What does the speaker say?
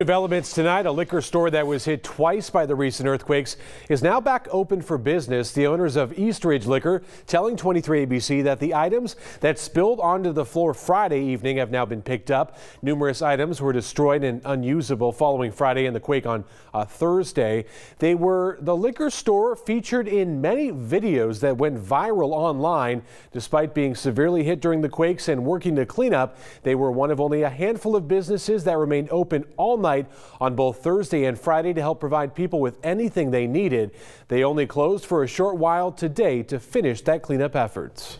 Developments tonight, a liquor store that was hit twice by the recent earthquakes is now back open for business. The owners of Eastridge Liquor telling 23 ABC that the items that spilled onto the floor Friday evening have now been picked up. Numerous items were destroyed and unusable following Friday and the quake on uh, Thursday. They were the liquor store featured in many videos that went viral online. Despite being severely hit during the quakes and working to clean up, they were one of only a handful of businesses that remained open all night night on both Thursday and Friday to help provide people with anything they needed. They only closed for a short while today to finish that cleanup efforts.